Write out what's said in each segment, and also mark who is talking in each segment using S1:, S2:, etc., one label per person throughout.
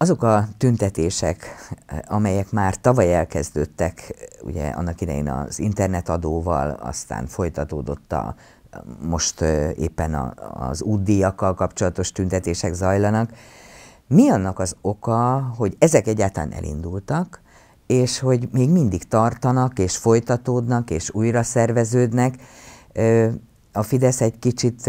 S1: Azok a tüntetések, amelyek már tavaly elkezdődtek, ugye annak idején az internetadóval, aztán folytatódott a most éppen a, az útdíjakkal kapcsolatos tüntetések zajlanak. Mi annak az oka, hogy ezek egyáltalán elindultak, és hogy még mindig tartanak, és folytatódnak, és újra szerveződnek, a Fidesz egy kicsit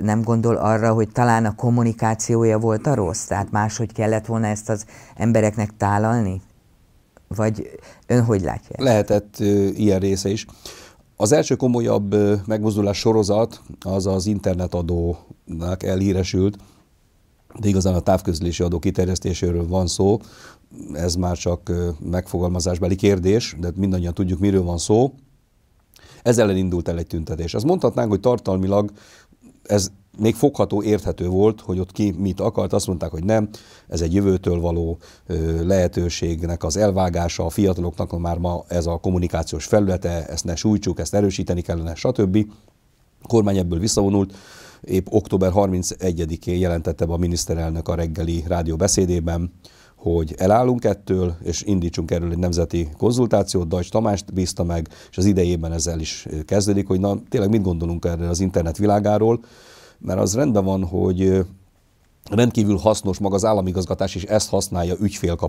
S1: nem gondol arra, hogy talán a kommunikációja volt a rossz, tehát máshogy kellett volna ezt az embereknek tálalni? Vagy ön hogy látja? Ezt? Lehetett ilyen része is. Az első komolyabb megmozdulás sorozat az az internetadónak elhíresült, de igazán a távközlési adó kiterjesztéséről van szó, ez már csak megfogalmazásbeli kérdés, de mindannyian tudjuk, miről van szó. Ez ellen indult el egy tüntetés. Azt mondhatnánk, hogy tartalmilag ez még fogható, érthető volt, hogy ott ki mit akart, azt mondták, hogy nem, ez egy jövőtől való lehetőségnek az elvágása, a fiataloknak már ma ez a kommunikációs felülete, ezt ne sújtsuk, ezt erősíteni kellene, stb. A kormány ebből visszavonult, épp október 31-én jelentette be a miniszterelnök a reggeli rádió beszédében, hogy elállunk ettől, és indítsunk erről egy nemzeti konzultációt, Dajcs Tamást bízta meg, és az idejében ezzel is kezdődik, hogy na tényleg mit gondolunk erről az internet világáról, mert az rendben van, hogy rendkívül hasznos, maga az államigazgatás is ezt használja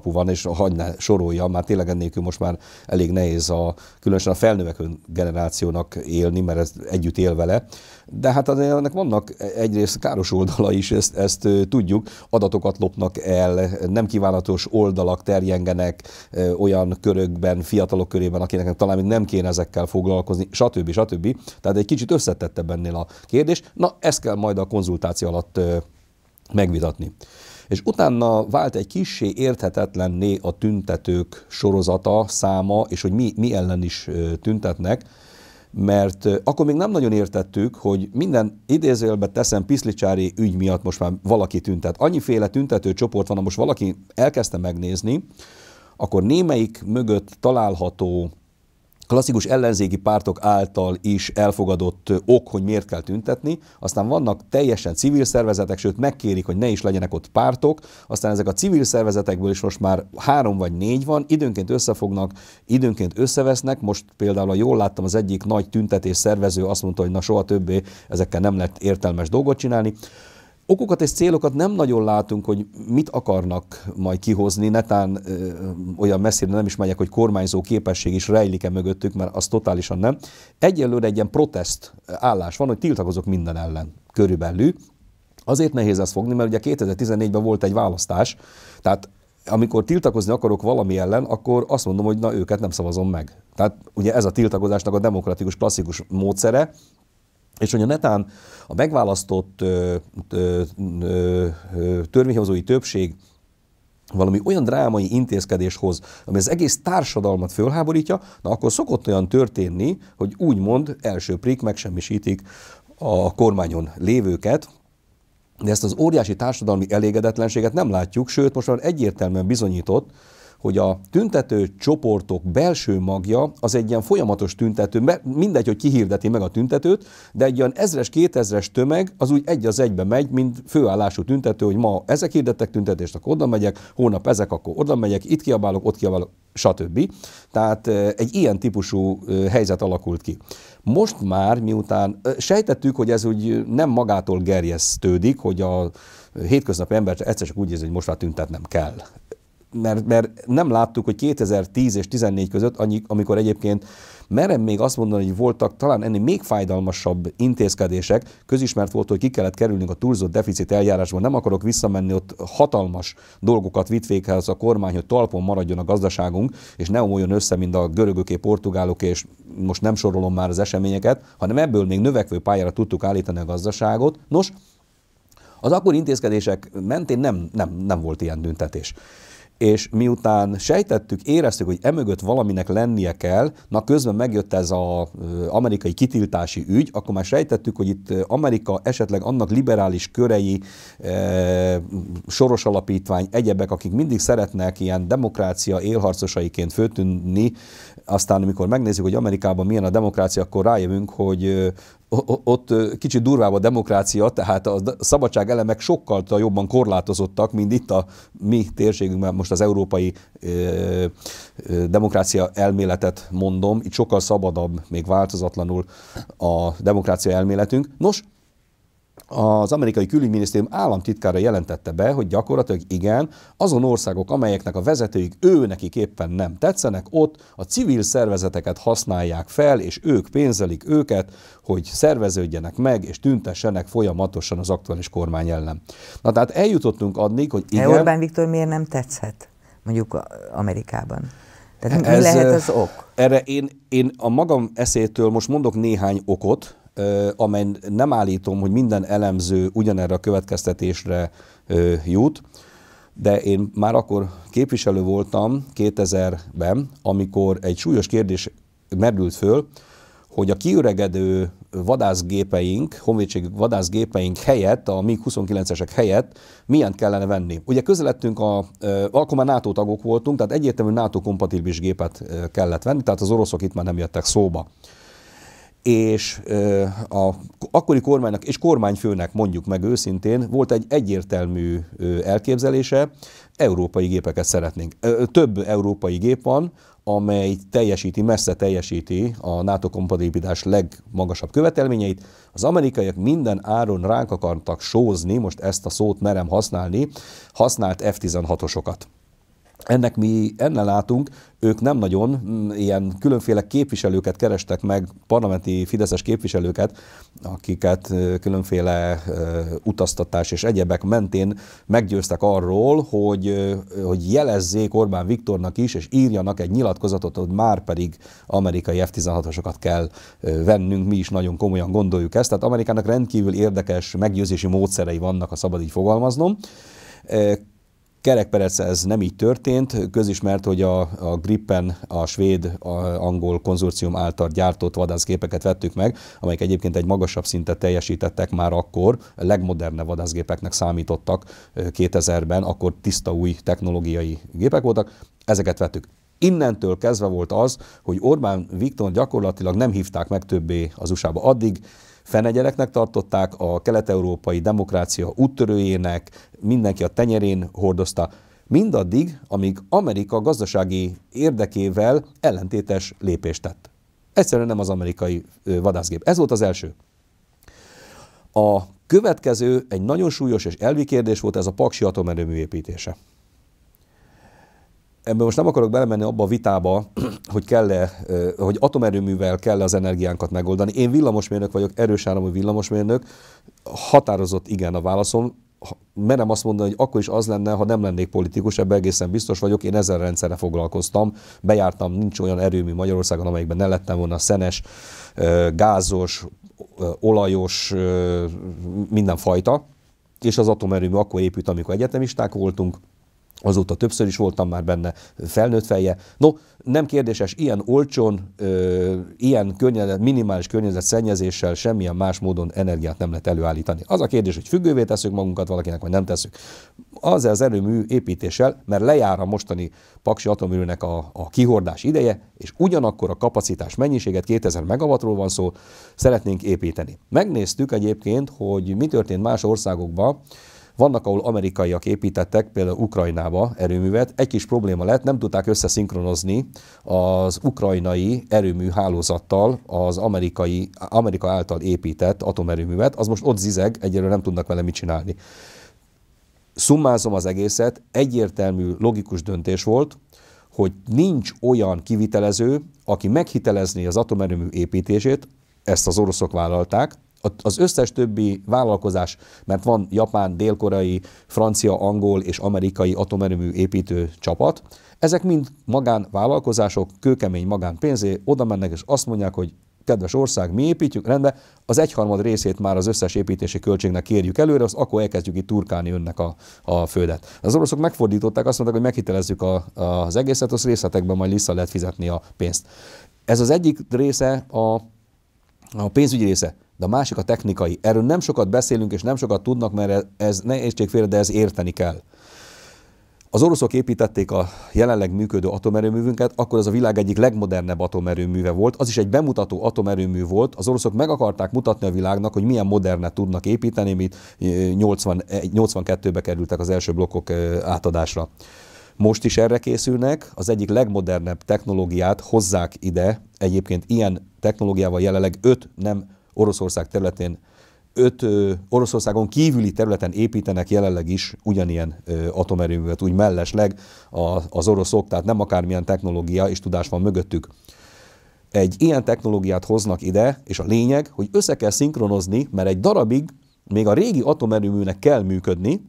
S1: van, és ne sorolja, már tényleg ennélkül most már elég nehéz a, különösen a felnövekő generációnak élni, mert ez együtt él vele. De hát azért ennek vannak egyrészt káros oldala is, ezt, ezt tudjuk, adatokat lopnak el, nem kívánatos oldalak terjengenek olyan körökben, fiatalok körében, akinek talán még nem kéne ezekkel foglalkozni, stb. stb. Tehát egy kicsit összetettebb ennél a kérdés. Na, ezt kell majd a konzultáció alatt megvitatni. És utána vált egy kissé érthetetlenné a tüntetők sorozata, száma, és hogy mi, mi ellen is tüntetnek, mert akkor még nem nagyon értettük, hogy minden idézőjelbe teszem piszlicsári ügy miatt most már valaki tüntet. Annyiféle tüntető csoport van, ha most valaki elkezdte megnézni, akkor némelyik mögött található klasszikus ellenzéki pártok által is elfogadott ok, hogy miért kell tüntetni, aztán vannak teljesen civil szervezetek, sőt megkérik, hogy ne is legyenek ott pártok, aztán ezek a civil szervezetekből is most már három vagy négy van, időnként összefognak, időnként összevesznek, most például, a jól láttam, az egyik nagy tüntetés szervező azt mondta, hogy na soha többé ezekkel nem lehet értelmes dolgot csinálni okokat és célokat nem nagyon látunk, hogy mit akarnak majd kihozni, netán ö, olyan messzire nem is megyek, hogy kormányzó képesség is rejlik-e mögöttük, mert az totálisan nem. Egyelőre egy ilyen protest állás van, hogy tiltakozok minden ellen körülbelül. Azért nehéz ezt fogni, mert ugye 2014-ben volt egy választás, tehát amikor tiltakozni akarok valami ellen, akkor azt mondom, hogy na őket nem szavazom meg. Tehát ugye ez a tiltakozásnak a demokratikus klasszikus módszere, és hogy a netán a megválasztott ö, ö, ö, törvényhozói többség valami olyan drámai intézkedés hoz, ami az egész társadalmat fölháborítja, na akkor szokott olyan történni, hogy úgymond első prik megsemmisítik a kormányon lévőket, de ezt az óriási társadalmi elégedetlenséget nem látjuk, sőt most már egyértelműen bizonyított, hogy a tüntető csoportok belső magja az egy ilyen folyamatos tüntető, mindegy, hogy kihirdeti meg a tüntetőt, de egy ilyen ezres, kétezres tömeg az úgy egy az egybe megy, mint főállású tüntető, hogy ma ezek hirdettek tüntetést, akkor oda megyek, hónap ezek, akkor oda megyek, itt kiabálok, ott kiabálok, stb. Tehát egy ilyen típusú helyzet alakult ki. Most már, miután sejtettük, hogy ez úgy nem magától gerjesztődik, hogy a hétköznapi ember egyszer csak úgy érzi, hogy most már tüntetnem kell mert, mert nem láttuk, hogy 2010 és 14 között, annyi, amikor egyébként merem még azt mondani, hogy voltak talán ennél még fájdalmasabb intézkedések, közismert volt, hogy ki kellett kerülnünk a túlzott deficit eljárásban, nem akarok visszamenni, ott hatalmas dolgokat vitt véghez a kormány, hogy talpon maradjon a gazdaságunk, és ne omoljon össze, mint a görögöké, portugálok, és most nem sorolom már az eseményeket, hanem ebből még növekvő pályára tudtuk állítani a gazdaságot. Nos, az akkori intézkedések mentén nem, nem, nem volt ilyen tüntetés és miután sejtettük, éreztük, hogy emögött valaminek lennie kell, na közben megjött ez az amerikai kitiltási ügy, akkor már sejtettük, hogy itt Amerika esetleg annak liberális körei, e, soros alapítvány, egyebek, akik mindig szeretnek ilyen demokrácia élharcosaiként főtűnni, aztán amikor megnézzük, hogy Amerikában milyen a demokrácia, akkor rájövünk, hogy ott kicsit durvább a demokrácia, tehát a szabadság elemek sokkal jobban korlátozottak, mint itt a mi térségünkben, most az európai ö, ö, demokrácia elméletet mondom, itt sokkal szabadabb, még változatlanul a demokrácia elméletünk. Nos, az amerikai külügyminisztérium államtitkára jelentette be, hogy gyakorlatilag igen, azon országok, amelyeknek a vezetőik ő nekik éppen nem tetszenek, ott a civil szervezeteket használják fel, és ők pénzelik őket, hogy szerveződjenek meg, és tüntessenek folyamatosan az aktuális kormány ellen. Na tehát eljutottunk addig, hogy igen... De Orbán Viktor miért nem tetszett mondjuk Amerikában? Tehát ez, mi lehet az ok? Erre én, én a magam eszétől most mondok néhány okot, amely nem állítom, hogy minden elemző ugyanerre a következtetésre jut, de én már akkor képviselő voltam 2000-ben, amikor egy súlyos kérdés merült föl, hogy a kiüregedő vadászgépeink, honvédség vadászgépeink helyett, a MiG-29-esek helyett milyen kellene venni. Ugye közelettünk, a, akkor már NATO tagok voltunk, tehát egyértelműen NATO kompatibilis gépet kellett venni, tehát az oroszok itt már nem jöttek szóba és a akkori kormánynak és kormányfőnek mondjuk meg őszintén volt egy egyértelmű elképzelése, európai gépeket szeretnénk. Több európai gép van, amely teljesíti, messze teljesíti a NATO kompatibilitás legmagasabb követelményeit. Az amerikaiak minden áron ránk akartak sózni, most ezt a szót merem használni, használt F-16-osokat. Ennek mi ennél látunk, ők nem nagyon mm, ilyen különféle képviselőket kerestek meg, parlamenti fideszes képviselőket, akiket különféle utaztatás és egyebek mentén meggyőztek arról, hogy, hogy jelezzék Orbán Viktornak is, és írjanak egy nyilatkozatot, hogy már pedig amerikai F-16-osokat kell vennünk, mi is nagyon komolyan gondoljuk ezt. Tehát Amerikának rendkívül érdekes meggyőzési módszerei vannak, a szabad így fogalmaznom Kerekperece ez nem így történt, közismert, hogy a, a Gripen, a svéd-angol konzorcium által gyártott vadászgépeket vettük meg, amelyek egyébként egy magasabb szintet teljesítettek már akkor, legmoderne vadászgépeknek számítottak 2000-ben, akkor tiszta új technológiai gépek voltak, ezeket vettük. Innentől kezdve volt az, hogy Orbán Viktor gyakorlatilag nem hívták meg többé az USA-ba. Addig Fenegyeleknek tartották, a kelet-európai demokrácia úttörőjének, mindenki a tenyerén hordozta, mindaddig, amíg Amerika gazdasági érdekével ellentétes lépést tett. Egyszerűen nem az amerikai vadászgép. Ez volt az első. A következő egy nagyon súlyos és elvi kérdés volt, ez a paksi atomerőmű építése ebben most nem akarok belemenni abba a vitába, hogy kell-e, hogy atomerőművel kell az energiánkat megoldani. Én villamosmérnök vagyok, erős áramú villamosmérnök, határozott igen a válaszom, merem azt mondani, hogy akkor is az lenne, ha nem lennék politikus, ebben egészen biztos vagyok, én ezzel rendszerre foglalkoztam, bejártam, nincs olyan erőmű Magyarországon, amelyikben ne lettem volna szenes, gázos, olajos, mindenfajta, és az atomerőmű akkor épült, amikor egyetemisták voltunk, Azóta többször is voltam már benne felnőtt feje. No, nem kérdéses, ilyen olcsón, ö, ilyen környezet, minimális szennyezéssel semmilyen más módon energiát nem lehet előállítani. Az a kérdés, hogy függővé teszünk magunkat valakinek, vagy nem tesszük. Az az erőmű építéssel, mert lejár a mostani paksi atomerőnek a, a kihordás ideje, és ugyanakkor a kapacitás mennyiséget, 2000 megawattról van szó, szeretnénk építeni. Megnéztük egyébként, hogy mi történt más országokban, vannak, ahol amerikaiak építettek, például Ukrajnába erőművet. Egy kis probléma lett, nem tudták összeszinkronozni az ukrajnai erőmű hálózattal az amerikai, Amerika által épített atomerőművet. Az most ott zizeg, egyelőre nem tudnak vele mit csinálni. Szummázom az egészet, egyértelmű, logikus döntés volt, hogy nincs olyan kivitelező, aki meghitelezné az atomerőmű építését, ezt az oroszok vállalták, az összes többi vállalkozás, mert van japán, délkorai, francia, angol és amerikai atomerőmű építő csapat, ezek mind magánvállalkozások, kőkemény magánpénzé, oda mennek és azt mondják, hogy kedves ország, mi építjük, rendben, az egyharmad részét már az összes építési költségnek kérjük előre, az akkor elkezdjük itt turkálni önnek a, a földet. Az oroszok megfordították, azt mondták, hogy meghitelezzük a, a, az egészet, az részletekben majd vissza lehet fizetni a pénzt. Ez az egyik része a, a pénzügyi része de a másik a technikai. Erről nem sokat beszélünk, és nem sokat tudnak, mert ez ne értsék félre, de ez érteni kell. Az oroszok építették a jelenleg működő atomerőművünket, akkor ez a világ egyik legmodernebb atomerőműve volt. Az is egy bemutató atomerőmű volt. Az oroszok meg akarták mutatni a világnak, hogy milyen modernet tudnak építeni, mint 82-be eh, eh, kerültek az első blokkok eh, átadásra. Most is erre készülnek, az egyik legmodernebb technológiát hozzák ide, egyébként ilyen technológiával jelenleg öt nem Oroszország területén öt ö, Oroszországon kívüli területen építenek jelenleg is ugyanilyen ö, atomerőművet, úgy mellesleg a, az oroszok, tehát nem akármilyen technológia és tudás van mögöttük. Egy ilyen technológiát hoznak ide, és a lényeg, hogy össze kell szinkronozni, mert egy darabig még a régi atomerőműnek kell működni,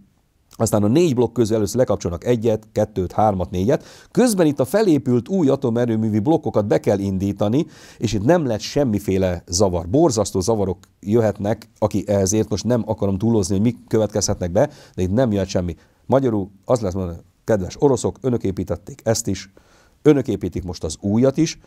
S1: aztán a négy blokk közül először lekapcsolnak egyet, kettőt, hármat, négyet. Közben itt a felépült új atomerőművi blokkokat be kell indítani, és itt nem lett semmiféle zavar. Borzasztó zavarok jöhetnek, aki ezért most nem akarom túlozni, hogy mik következhetnek be, de itt nem jöhet semmi. Magyarul az lesz mondani, kedves oroszok, önök építették ezt is, önök építik most az újat is,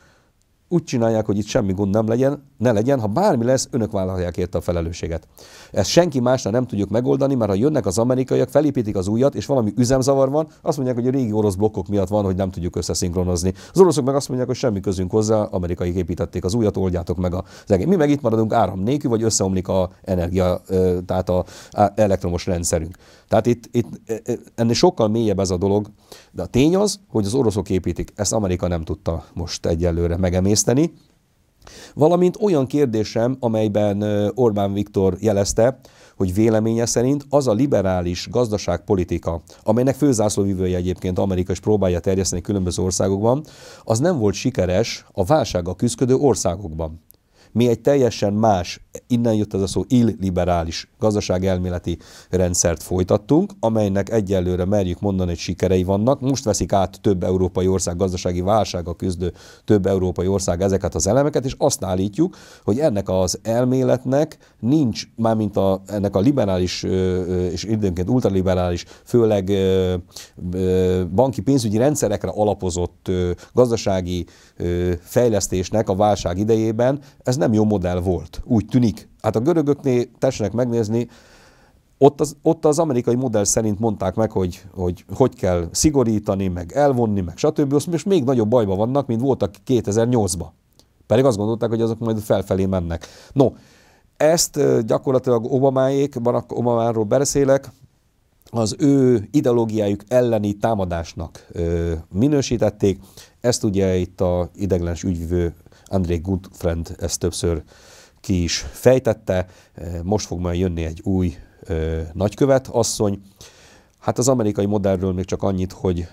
S1: úgy csinálják, hogy itt semmi gond nem legyen, ne legyen, ha bármi lesz, önök vállalják érte a felelősséget. Ezt senki másra nem tudjuk megoldani, mert ha jönnek az amerikaiak, felépítik az újat, és valami üzemzavar van, azt mondják, hogy a régi orosz blokkok miatt van, hogy nem tudjuk összeszinkronozni. Az oroszok meg azt mondják, hogy semmi közünk hozzá, amerikai építették az újat, oldjátok meg az egész. Mi meg itt maradunk áram nélkül, vagy összeomlik a energia, tehát a elektromos rendszerünk. Tehát itt, itt e, e, ennél sokkal mélyebb ez a dolog, de a tény az, hogy az oroszok építik. Ezt Amerika nem tudta most egyelőre megemész emészteni. valamint olyan kérdésem, amelyben Orbán Viktor jelezte, hogy véleménye szerint az a liberális gazdaságpolitika, amelynek főzászlóvívője egyébként Amerika is próbálja terjeszteni különböző országokban, az nem volt sikeres a válsággal küzdő országokban. Mi egy teljesen más innen jött ez a szó illiberális gazdaságelméleti rendszert folytattunk, amelynek egyelőre merjük mondani, hogy sikerei vannak. Most veszik át több európai ország gazdasági válsága küzdő több európai ország ezeket az elemeket, és azt állítjuk, hogy ennek az elméletnek nincs, mármint a, ennek a liberális és időnként ultraliberális, főleg banki pénzügyi rendszerekre alapozott gazdasági fejlesztésnek a válság idejében ez nem jó modell volt. Úgy tűnik, tűnik. Hát a görögöknél tessenek megnézni, ott az, ott az amerikai modell szerint mondták meg, hogy, hogy hogy kell szigorítani, meg elvonni, meg stb. Azt most még nagyobb bajban vannak, mint voltak 2008-ban. Pedig azt gondolták, hogy azok majd felfelé mennek. No, ezt gyakorlatilag Obamáék, Barack Obamáról beszélek, az ő ideológiájuk elleni támadásnak ö, minősítették. Ezt ugye itt a ideglens ügyvő André Goodfriend ezt többször ki is fejtette. Eh, most fog majd jönni egy új eh, nagykövet asszony. Hát az amerikai modellről még csak annyit, hogy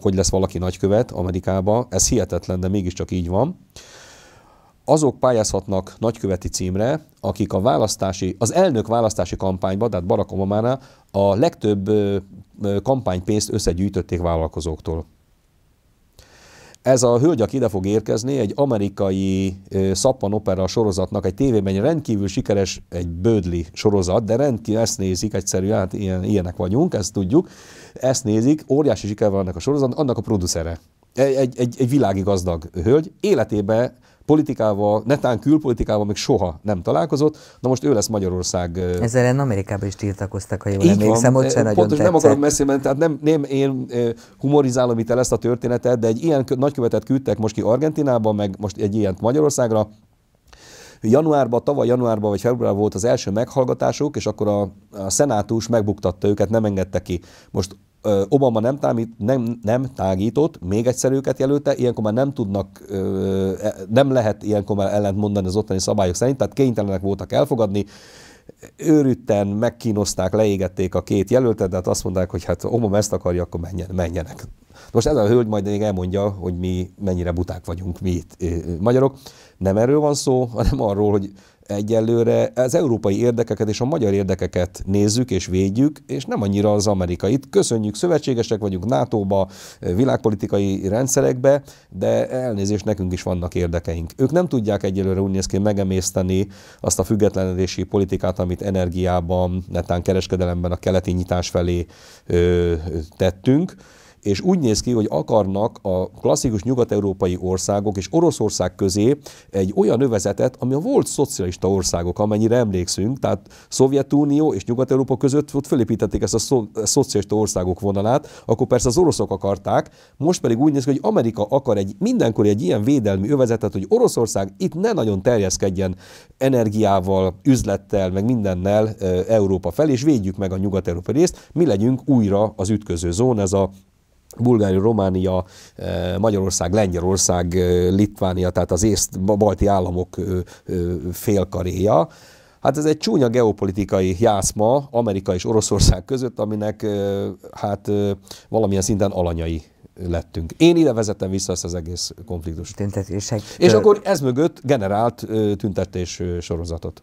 S1: hogy lesz valaki nagykövet Amerikába, ez hihetetlen, de mégiscsak így van. Azok pályázhatnak nagyköveti címre, akik a választási, az elnök választási kampányba, tehát Barack obama a legtöbb eh, kampánypénzt összegyűjtötték vállalkozóktól. Ez a hölgy, aki ide fog érkezni, egy amerikai szappanopera sorozatnak egy tévében egy rendkívül sikeres, egy bődli sorozat, de rendkívül ezt nézik egyszerűen, hát ilyen, ilyenek vagyunk, ezt tudjuk, ezt nézik, óriási siker van annak a sorozat, annak a producere. E, egy, egy, egy világi gazdag hölgy, életében politikával, netán külpolitikával még soha nem találkozott, de most ő lesz Magyarország. Ezzel ellen Amerikában is tiltakoztak, ha jól Így emlékszem, van, ott sem nagyon tetszett. Nem akarok messze menni, tehát nem, nem én humorizálom itt el ezt a történetet, de egy ilyen nagykövetet küldtek most ki Argentinába, meg most egy ilyen Magyarországra, januárban, tavaly januárban vagy februárban volt az első meghallgatásuk, és akkor a, a szenátus megbuktatta őket, nem engedte ki. Most Obama nem, támít, nem, nem tágított, még egyszer őket jelölte, ilyenkor már nem tudnak, e, nem lehet ilyenkor már ellent mondani az ottani szabályok szerint, tehát kénytelenek voltak elfogadni. Őrütten megkínozták, leégették a két jelöltet, de hát azt mondták, hogy hát Obama ezt akarja, akkor menjen, menjenek. Most ez a hölgy majd még elmondja, hogy mi mennyire buták vagyunk mi itt, magyarok. Nem erről van szó, hanem arról, hogy egyelőre az európai érdekeket és a magyar érdekeket nézzük és védjük, és nem annyira az amerikait. Köszönjük, szövetségesek vagyunk NATO-ba, világpolitikai rendszerekbe, de elnézést nekünk is vannak érdekeink. Ők nem tudják egyelőre úgy néz ki megemészteni azt a függetlenedési politikát, amit energiában, netán kereskedelemben a keleti nyitás felé ö, tettünk és úgy néz ki, hogy akarnak a klasszikus nyugat-európai országok és Oroszország közé egy olyan övezetet, ami a volt szocialista országok, amennyire emlékszünk, tehát Szovjetunió és Nyugat-Európa között ott fölépítették ezt a, szo- a szocialista országok vonalát, akkor persze az oroszok akarták, most pedig úgy néz ki, hogy Amerika akar egy mindenkor egy ilyen védelmi övezetet, hogy Oroszország itt ne nagyon terjeszkedjen energiával, üzlettel, meg mindennel Európa fel, és védjük meg a nyugat-európai részt, mi legyünk újra az ütköző zón, ez a Bulgária, Románia, eh, Magyarország, Lengyelország, eh, Litvánia, tehát az észt balti államok félkaréja. Hát ez egy csúnya geopolitikai jászma Amerika és Oroszország között, aminek eh, hát valamilyen szinten alanyai lettünk. Én ide vezettem vissza ezt az egész konfliktust. Tüntetések. És akkor ez mögött generált tüntetés sorozatot.